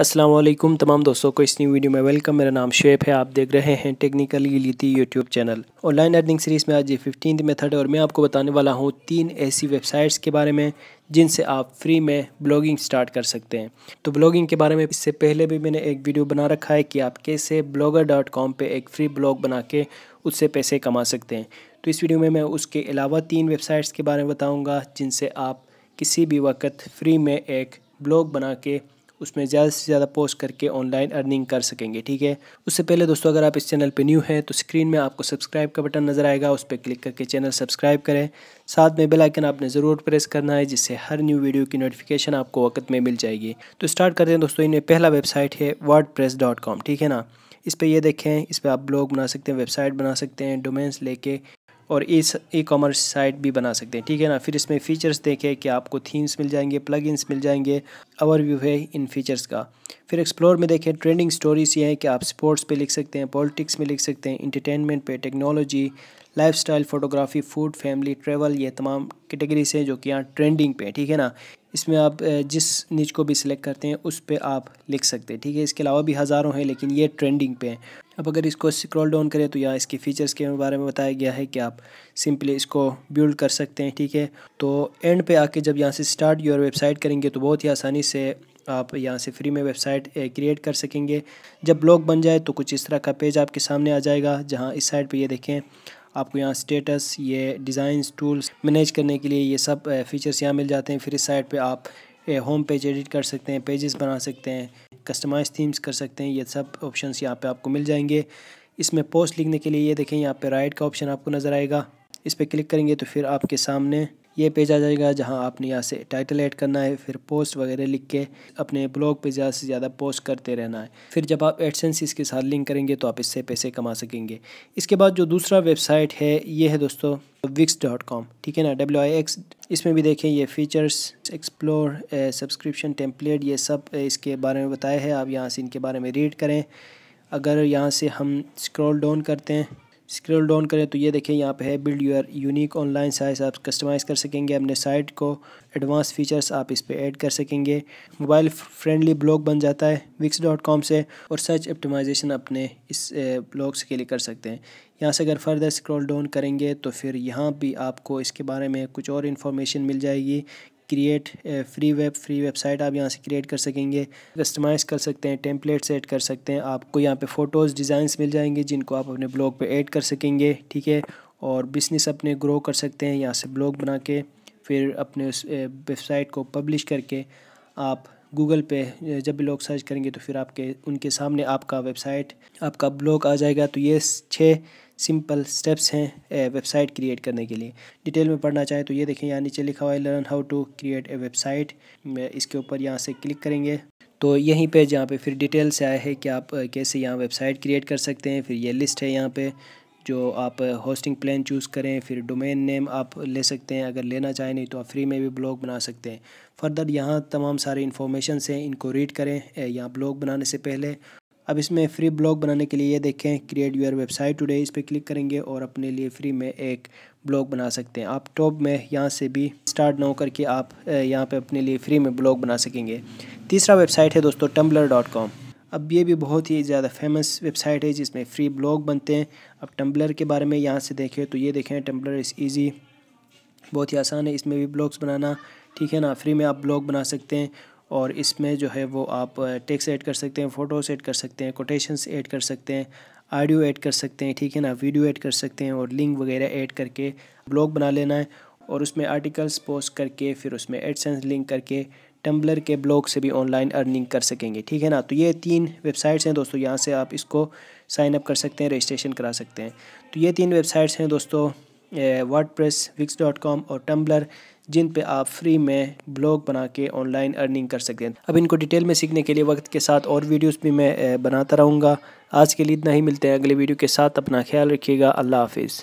अस्सलाम वालेकुम तमाम दोस्तों को इस न्यू वीडियो में वेलकम मेरा नाम शेफ है आप देख रहे हैं टेक्निकल गिलीती YouTube channel online earning series में आज ये फिफ्टीन मेथड और मैं आपको बताने वाला हूँ तीन ऐसी वेबसाइट्स के बारे में जिनसे आप फ्री में ब्लॉगिंग स्टार्ट कर सकते हैं तो ब्लॉगिंग के बारे में इससे पहले भी मैंने एक वीडियो बना रखा है कि आप कैसे ब्लॉगर डॉट कॉम पर एक फ्री ब्लॉग बना के उससे पैसे कमा सकते हैं तो इस वीडियो में मैं उसके अलावा तीन वेबसाइट्स के बारे में बताऊँगा जिनसे आप किसी भी वक्त फ्री में एक ब्लॉग बना के उसमें ज़्यादा से ज़्यादा पोस्ट करके ऑनलाइन अर्निंग कर सकेंगे ठीक है उससे पहले दोस्तों अगर आप इस चैनल पर न्यू हैं तो स्क्रीन में आपको सब्सक्राइब का बटन नज़र आएगा उस पर क्लिक करके चैनल सब्सक्राइब करें साथ में बेल आइकन आपने ज़रूर प्रेस करना है जिससे हर न्यू वीडियो की नोटिफिकेशन आपको वक्त में मिल जाएगी तो स्टार्ट करते हैं दोस्तों इनमें पहला वेबसाइट है वर्ड ठीक है ना इस पर ये देखें इस पर आप ब्लॉग बना सकते हैं वेबसाइट बना सकते हैं डोमेन्स लेके और इस ई कॉमर्स साइट भी बना सकते हैं ठीक है ना फिर इसमें फ़ीचर्स देखें कि आपको थीम्स मिल जाएंगे प्लगइन्स मिल जाएंगे व्यू है इन फीचर्स का फिर एक्सप्लोर में देखें ट्रेंडिंग स्टोरीज ये हैं कि आप स्पोर्ट्स पे लिख सकते हैं पॉलिटिक्स में लिख सकते हैं इंटरटेनमेंट पे technology style photography food family travel ये तमाम कैटेगरीज हैं जो कि यहाँ ट्रेंडिंग पे ठीक है ना इसमें आप जिस निच को भी सिलेक्ट करते हैं उस पर आप लिख सकते हैं ठीक है इसके अलावा भी हज़ारों हैं लेकिन ये ट्रेंडिंग पे हैं अब अगर इसको स्क्रॉल डाउन करें तो यहाँ इसके फीचर्स के बारे में बताया गया है कि आप सिंपली इसको बिल्ड कर सकते हैं ठीक है तो एंड पे आके जब यहाँ से स्टार्ट योर वेबसाइट करेंगे तो बहुत ही आसानी से आप यहाँ से फ्री में वेबसाइट क्रिएट कर सकेंगे जब ब्लॉग बन जाए तो कुछ इस तरह का पेज आपके सामने आ जाएगा जहाँ इस साइड पर ये देखें आपको यहाँ स्टेटस ये डिज़ाइन टूल्स मैनेज करने के लिए ये सब फीचर्स यहाँ मिल जाते हैं फिर इस साइड पर आप होम पेज एडिट कर सकते हैं पेजेस बना सकते हैं कस्टमाइज थीम्स कर सकते हैं ये सब ऑप्शंस यहाँ पे आपको मिल जाएंगे इसमें पोस्ट लिखने के लिए ये देखें यहाँ पे राइट का ऑप्शन आपको नज़र आएगा इस पर क्लिक करेंगे तो फिर आपके सामने ये पेज आ जाएगा जहाँ आपने यहाँ से टाइटल ऐड करना है फिर पोस्ट वगैरह लिख के अपने ब्लॉग पर ज़्यादा से ज़्यादा पोस्ट करते रहना है फिर जब आप एडसेंस इसके साथ लिंक करेंगे तो आप इससे पैसे कमा सकेंगे इसके बाद जो दूसरा वेबसाइट है ये है दोस्तों विक्स डॉट कॉम ठीक है ना डब्ल्यू आई एक्स इसमें भी देखें ये फीचर्स एक्सप्लोर सब्सक्रिप्शन टेम्पलेट ये सब इसके बारे में बताया है आप यहाँ से इनके बारे में रीड करें अगर यहाँ से हम स्क्रॉल डाउन करते हैं स्क्रॉल डाउन करें तो ये देखें यहाँ पे है build your unique online size आप कस्टमाइज़ कर सकेंगे अपने साइट को एडवांस फीचर्स आप इस पर ऐड कर सकेंगे मोबाइल फ्रेंडली ब्लॉग बन जाता है विक्स डॉट कॉम से और सर्च ऑप्टिमाइजेशन अपने इस ब्लॉग्स के लिए कर सकते हैं यहाँ से अगर फर्दर स्क्रॉल डाउन करेंगे तो फिर यहाँ भी आपको इसके बारे में कुछ और इन्फॉर्मेशन मिल जाएगी create free web free website आप यहाँ से क्रिएट कर सकेंगे कस्टमाइज़ कर सकते हैं टेम्पलेट सेट कर सकते हैं आपको यहाँ पे फ़ोटोज़ डिज़ाइंस मिल जाएंगे जिनको आप अपने ब्लॉग पे ऐड कर सकेंगे ठीक है और बिज़नेस अपने ग्रो कर सकते हैं यहाँ से ब्लॉग बना के फिर अपने उस वेबसाइट को पब्लिश करके आप गूगल पे जब भी लोग सर्च करेंगे तो फिर आपके उनके सामने आपका वेबसाइट आपका ब्लॉग आ जाएगा तो ये छः सिंपल स्टेप्स हैं वेबसाइट क्रिएट करने के लिए डिटेल में पढ़ना चाहें तो ये देखें यहाँ नीचे लिखा हुआ है learn how to create a website इसके ऊपर यहाँ से क्लिक करेंगे तो यहीं पे जहाँ पे फिर डिटेल से आया है कि आप कैसे यहाँ वेबसाइट क्रिएट कर सकते हैं फिर ये लिस्ट है यहाँ पर जो आप होस्टिंग प्लान चूज़ करें फिर डोमेन नेम आप ले सकते हैं अगर लेना चाहें नहीं तो आप फ्री में भी ब्लॉग बना सकते हैं फर्दर यहाँ तमाम सारे इन्फॉर्मेशन हैं इनको रीड करें यहाँ ब्लॉग बनाने से पहले अब इसमें फ्री ब्लॉग बनाने के लिए ये देखें क्रिएट यूर वेबसाइट टुडे इस पर क्लिक करेंगे और अपने लिए फ्री में एक ब्लॉग बना सकते हैं आप टॉप में यहाँ से भी स्टार्ट ना होकर के आप यहाँ पे अपने लिए फ्री में ब्लॉग बना सकेंगे तीसरा वेबसाइट है दोस्तों टम्बलर डॉट कॉम अब ये भी बहुत ही ज़्यादा फेमस वेबसाइट है जिसमें फ्री ब्लॉग बनते हैं अब टम्बलर के बारे में यहाँ से देखें तो ये देखें टम्बलर इज़ ईज़ी बहुत ही आसान है इसमें भी ब्लॉग्स बनाना ठीक है ना फ्री में आप ब्लॉग बना सकते हैं और इसमें जो है वो आप टेक्स ऐड कर सकते हैं फ़ोटोज़ ऐड कर सकते हैं कोटेशंस ऐड कर सकते हैं ऑडियो ऐड कर सकते हैं ठीक है ना वीडियो ऐड कर सकते हैं और लिंक वगैरह ऐड करके ब्लॉग बना लेना है और उसमें आर्टिकल्स पोस्ट करके फिर उसमें एडसेंस लिंक करके टम्बलर के ब्लॉग से भी ऑनलाइन अर्निंग कर सकेंगे ठीक है ना तो ये तीन वेबसाइट्स हैं दोस्तों यहाँ से आप इसको साइन अप कर सकते हैं रजिस्ट्रेशन करा सकते हैं तो ये तीन वेबसाइट्स हैं दोस्तों WordPress Wix dot com और टम्बलर जिन पे आप फ्री में ब्लॉग बना के ऑनलाइन अर्निंग कर सकते हैं अब इनको डिटेल में सीखने के लिए वक्त के साथ और वीडियोस भी मैं बनाता रहूँगा आज के लिए इतना ही मिलते हैं अगले वीडियो के साथ अपना ख्याल रखिएगा अल्लाह हाफिज़